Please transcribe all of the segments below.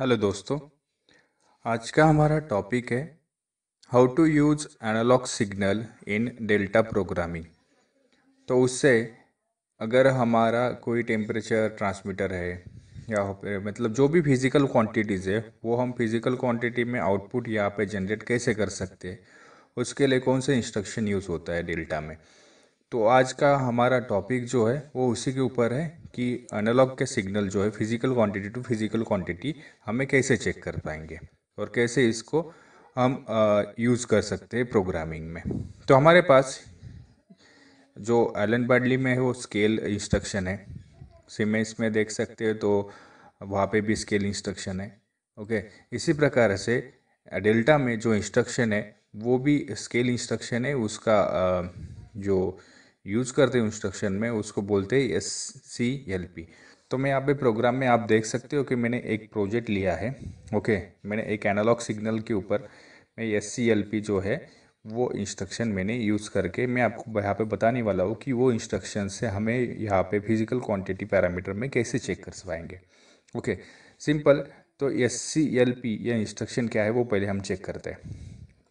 Hello दोस्तों आज का हमारा टॉपिक है how to use analog signal in delta programming तो उससे अगर हमारा कोई टेम्परेचर ट्रांसमीटर है या मतलब जो भी फिज़िकल क्वांटिटीज़ है वो हम फिज़िकल क्वांटिटी में आउटपुट यहाँ पे जनरेट कैसे कर सकते हैं उसके लिए कौन से इंस्ट्रक्शन यूज़ होता है डेल्टा में तो आज का हमारा टॉपिक जो है वो उसी के ऊपर है कि एनालॉग के सिग्नल जो है physical quantity to physical quantity हमें कैसे चेक कर पाएंगे और कैसे इसको हम यूज़ कर सकते हैं प्रोग्रामिंग में तो हमारे पास जो एलन बर्डली में है वो स्केल इंस्ट्रक्शन है सीमेंस में देख सकते हो तो वहाँ पे भी स्केल इंस्ट्रक्शन है ओके इसी प्रकार से डेल्टा में जो इंस्ट्रक्शन है वो भी स्केल इंस्ट्रक्शन है उसका जो यूज़ करते हो इंस्ट्रक्शन में उसको बोलते हैं एस सी एल पी तो मैं यहाँ पे प्रोग्राम में आप देख सकते हो कि मैंने एक प्रोजेक्ट लिया है ओके मैंने एक एनालॉग सिग्नल के ऊपर मैं एस सी एल पी जो है वो इंस्ट्रक्शन मैंने यूज़ करके मैं आपको यहाँ पे बताने वाला हूँ कि वो इंस्ट्रक्शन से हमें यहाँ पे फिजिकल क्वांटिटी पैरामीटर में कैसे चेक कर पाएंगे ओके सिंपल तो एस सी एल पी या इंस्ट्रक्शन क्या है वो पहले हम चेक करते हैं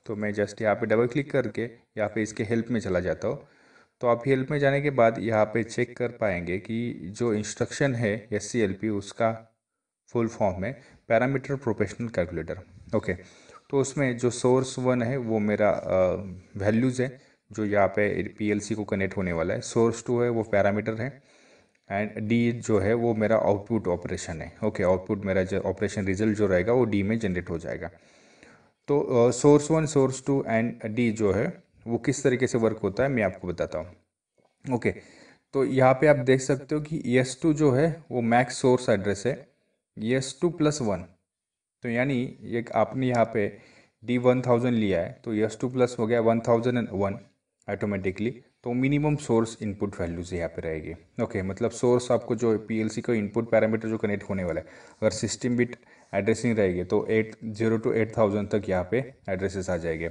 तो मैं जस्ट यहाँ पे डबल क्लिक करके यहाँ पे इसके हेल्प में चला जाता हूँ तो आप हेल्प में जाने के बाद यहाँ पे चेक कर पाएंगे कि जो इंस्ट्रक्शन है एस उसका फुल फॉर्म है पैरामीटर प्रोफेशनल कैलकुलेटर ओके तो उसमें जो सोर्स वन है वो मेरा वैल्यूज़ है जो यहाँ पे पी को कनेक्ट होने वाला है सोर्स टू है वो पैरामीटर है एंड डी जो है वो मेरा आउटपुट ऑपरेशन है ओके आउटपुट मेरा जो ऑपरेशन रिजल्ट जो रहेगा वो डी में जनरेट हो जाएगा तो source one source two and D जो है वो किस तरीके से वर्क होता है मैं आपको बताता हूँ ओके तो यहाँ पे आप देख सकते हो कि यस टू जो है वो मैक्स सोर्स एड्रेस है यस टू प्लस वन तो यानी एक आपने यहाँ पे डी वन थाउजेंड लिया है तो यस टू प्लस हो गया one thousand and one automatically तो मिनिमम सोर्स इनपुट वैल्यूज यहाँ पे रहेगी ओके मतलब सोर्स आपको जो पी एल सी का इनपुट पैरामीटर जो कनेक्ट होने वाला है अगर सिस्टम बिट एड्रेसिंग रहेगी तो eight zero to eight thousand तक यहाँ पे एड्रेसेस आ जाएंगे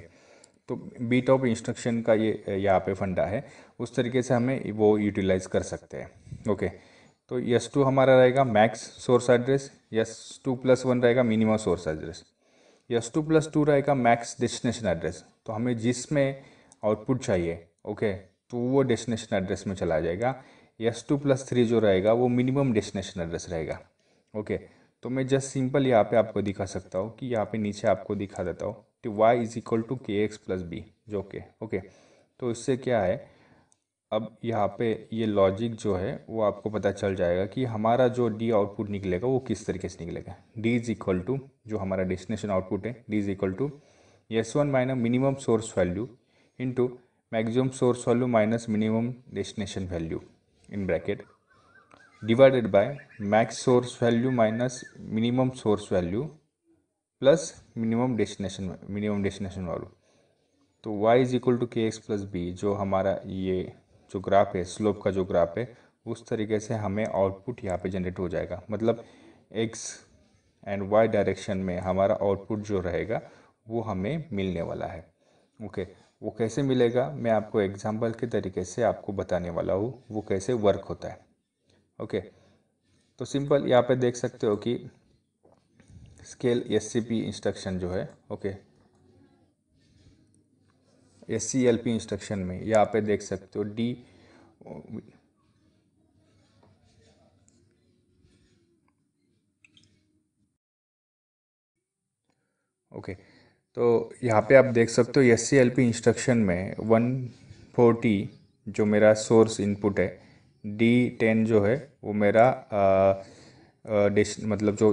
तो बीट ऑफ इंस्ट्रक्शन का ये यहाँ पे फंडा है उस तरीके से हमें वो यूटिलाइज़ कर सकते हैं ओके तो यस टू हमारा रहेगा max source address S two plus one रहेगा minimum source address S two plus two रहेगा मैक्स डेस्टिनेशन एड्रेस तो हमें जिसमें आउटपुट चाहिए ओके तो वो डेस्टिनेशन एड्रेस में चला जाएगा यस टू प्लस थ्री जो रहेगा वो मिनिमम डेस्टिनेशन एड्रेस रहेगा ओके तो मैं जस्ट सिंपल यहाँ पे आपको दिखा सकता हूँ कि यहाँ पे नीचे आपको दिखा देता हूँ कि y is equal to k x plus b जो के ओके तो इससे क्या है अब यहाँ पे ये लॉजिक जो है वो आपको पता चल जाएगा कि हमारा जो डी आउटपुट निकलेगा वो किस तरीके से निकलेगा डी इज इक्वल टू जो हमारा डेस्टिनेशन आउटपुट है D is equal to S one minus minimum source value into maximum source value minus minimum destination value in bracket divided by max source value minus minimum source value plus minimum destination minimum destination value तो y is equal to k x plus b जो हमारा ये जो graph है slope का जो graph है उस तरीके से हमें आउटपुट यहाँ पे जनरेट हो जाएगा मतलब x एंड y डायरेक्शन में हमारा आउटपुट जो रहेगा वो हमें मिलने वाला है ओके okay, वो कैसे मिलेगा मैं आपको एग्जाम्पल के तरीके से आपको बताने वाला हूँ वो कैसे वर्क होता है ओके okay, तो सिंपल यहाँ पे देख सकते हो कि स्केल एस इंस्ट्रक्शन जो है ओके एस इंस्ट्रक्शन में यहाँ पे देख सकते हो डी ओके तो यहाँ पे आप देख सकते हो एस इंस्ट्रक्शन में वन फोर्टी जो मेरा सोर्स इनपुट है डी टेन जो है वो मेरा आ, डिश मतलब जो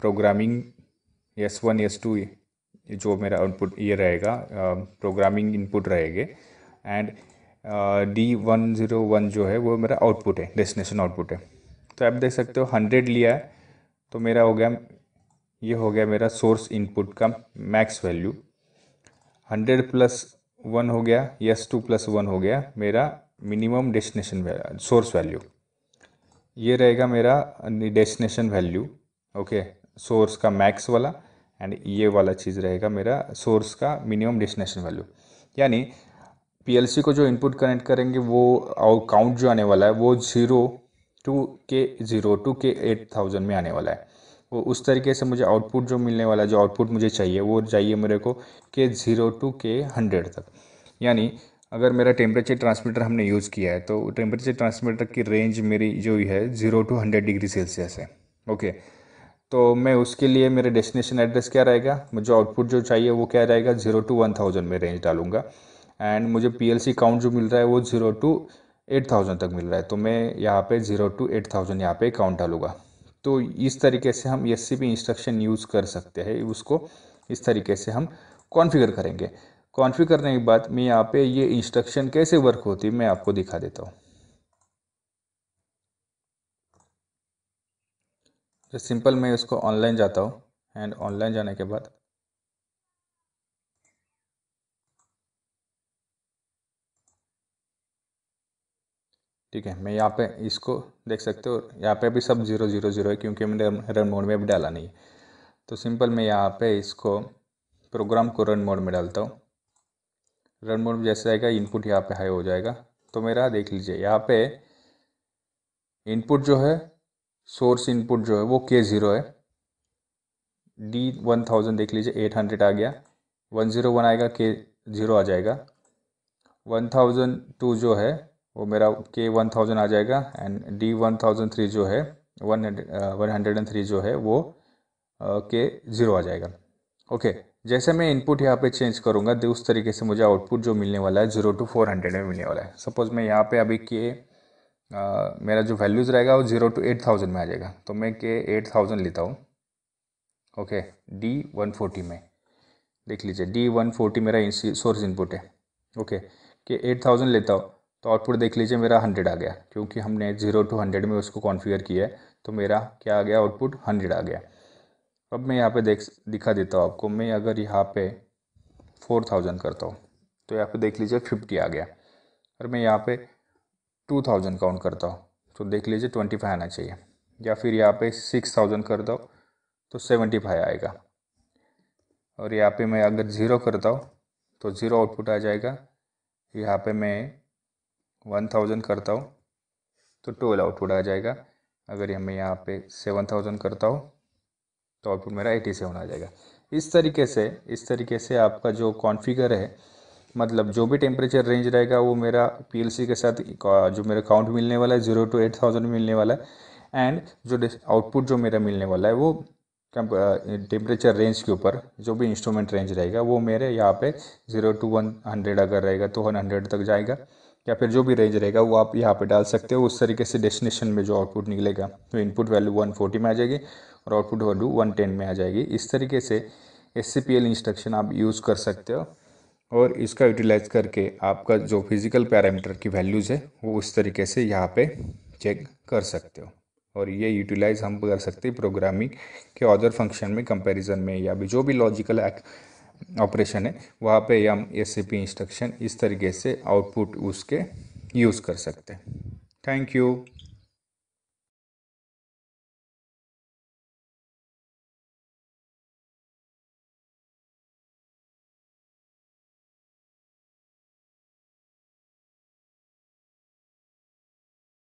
programming S one S two जो मेरा आउटपुट ये रहेगा प्रोग्रामिंग इनपुट रहेगा and D one zero one जो है वो मेरा आउटपुट है डेस्टिनेशन आउटपुट है तो आप देख सकते हो हंड्रेड लिया है तो मेरा हो गया ये हो गया मेरा सोर्स इनपुट का max value hundred plus one हो गया यस टू प्लस वन हो गया मेरा मिनिमम डेस्टिनेशन सोर्स वैल्यू ये रहेगा मेरा डेस्टिनेशन वैल्यू ओके सोर्स का मैक्स वाला एंड ये वाला चीज़ रहेगा मेरा सोर्स का मिनिमम डेस्टिनेशन वैल्यू यानी पीएलसी को जो इनपुट कनेक्ट करेंगे वो और काउंट जो आने वाला है वो ज़ीरो टू के ज़ीरो टू के एट थाउजेंड में आने वाला है वो उस तरीके से मुझे आउटपुट जो मिलने वाला है जो आउटपुट मुझे चाहिए वो चाहिए मेरे को के ज़ीरो टू के हंड्रेड तक यानी अगर मेरा टेम्परेचर ट्रांसमीटर हमने यूज़ किया है तो टेम्परेचर ट्रांसमीटर की रेंज मेरी जो है zero to hundred degree Celsius है ओके तो मैं उसके लिए मेरे डेस्टिनेशन एड्रेस क्या रहेगा मुझे आउटपुट जो चाहिए वो क्या रहेगा ज़ीरो टू वन थाउजेंड में रेंज डालूंगा एंड मुझे पी काउंट जो मिल रहा है वो ज़ीरो टू एट थाउजेंड तक मिल रहा है तो मैं यहाँ पे ज़ीरो टू एट थाउजेंड यहाँ पे काउंट डालूंगा तो इस तरीके से हम एस इंस्ट्रक्शन यूज़ कर सकते हैं उसको इस तरीके से हम कॉन्फ़िगर करेंगे कॉन्फ़िग करने के बाद मैं यहाँ पे ये इंस्ट्रक्शन कैसे वर्क होती है मैं आपको दिखा देता हूँ तो सिंपल मैं इसको ऑनलाइन जाता हूँ एंड ऑनलाइन जाने के बाद ठीक है मैं यहाँ पे इसको देख सकते हो यहाँ पे अभी सब जीरो जीरो जीरो है क्योंकि मैंने रन मोड में अभी डाला नहीं तो सिंपल मैं यहाँ पे इसको प्रोग्राम को रन मोड में डालता हूँ रन मोड में जैसे आएगा इनपुट यहाँ पे हाई हो जाएगा तो मेरा देख लीजिए यहाँ पे इनपुट जो है सोर्स इनपुट जो है वो के ज़ीरो है डी वन थाउजेंड देख लीजिए एट हंड्रेड आ गया वन ज़ीरो वन आएगा के ज़ीरो आ जाएगा वन थाउजेंड टू जो है वो मेरा के वन थाउजेंड आ जाएगा and D one thousand three जो है one hundred one hundred and three जो है वो के uh, ज़ीरो आ जाएगा ओके okay. जैसे मैं इनपुट यहाँ पे चेंज करूँगा तो उस तरीके से मुझे आउटपुट जो मिलने वाला है ज़ीरो टू फोर हंड्रेड में मिलने वाला है सपोज़ मैं यहाँ पे अभी के आ, मेरा जो वैल्यूज़ रहेगा वो ज़ीरो टू एट थाउजेंड में आ जाएगा तो मैं के एट थाउजेंड लेता हूँ ओके डी वन फोर्टी में देख लीजिए डी वन फोर्टी मेरा सोर्स इनपुट है ओके के एट थाउजेंड लेता हूँ तो आउटपुट देख लीजिए मेरा हंड्रेड आ गया क्योंकि हमने ज़ीरो टू हंड्रेड में उसको कॉन्फ़िगर किया है तो मेरा क्या आ गया आउटपुट हंड्रेड आ गया अब मैं यहाँ पे देख दिखा देता हूँ आपको मैं अगर यहाँ पे फोर थाउजेंड करता हूँ तो यहाँ पे देख लीजिए फिफ्टी आ गया और मैं यहाँ पे टू थाउजेंड काउंट करता हूँ तो देख लीजिए ट्वेंटी फाइव आना चाहिए या फिर यहाँ पे सिक्स थाउजेंड करता हूँ तो सेवेंटी फाइव आएगा और यहाँ पे मैं अगर ज़ीरो करता हूँ तो ज़ीरो आउटपुट आ जाएगा यहाँ पे मैं वन थाउजेंड करता हूँ तो ट्वेल्व आउटपुट आ जाएगा अगर मैं यहाँ पे सेवन थाउजेंड करता हूँ तो आउटपुट मेरा एटी सेवन आ जाएगा इस तरीके से इस तरीके से आपका जो कॉन्फ़िगर है मतलब जो भी टेम्परेचर रेंज रहेगा वो मेरा पीएलसी के साथ जो मेरा काउंट मिलने वाला है ज़ीरो टू एट थाउजेंड मिलने वाला है एंड जो आउटपुट जो मेरा मिलने वाला है वो टेम्परेचर रेंज के ऊपर जो भी इंस्ट्रूमेंट रेंज रहेगा वो मेरे यहाँ पे ज़ीरो टू वन हंड्रेड अगर रहेगा तो वन हंड्रेड तक जाएगा या फिर जो भी रेंज रहेगा वो आप यहाँ पे डाल सकते हो उस तरीके से डेस्टिनेशन में जो आउटपुट निकलेगा तो इनपुट वैल्यू वन फोर्टी में आ जाएगी और आउटपुट वैल्यू वन टेन में आ जाएगी इस तरीके से एस इंस्ट्रक्शन आप यूज़ कर सकते हो और इसका यूटिलाइज करके आपका जो फिज़िकल पैरामीटर की वैल्यूज़ है वो उस तरीके से यहाँ पे चेक कर सकते हो और ये यूटिलाइज हम कर सकते हैं प्रोग्रामिंग के अदर फंक्शन में कंपैरिजन में या भी जो भी लॉजिकल ऑपरेशन है वहाँ पे हम एस इंस्ट्रक्शन इस तरीके से आउटपुट उसके यूज़ कर सकते हैं थैंक यू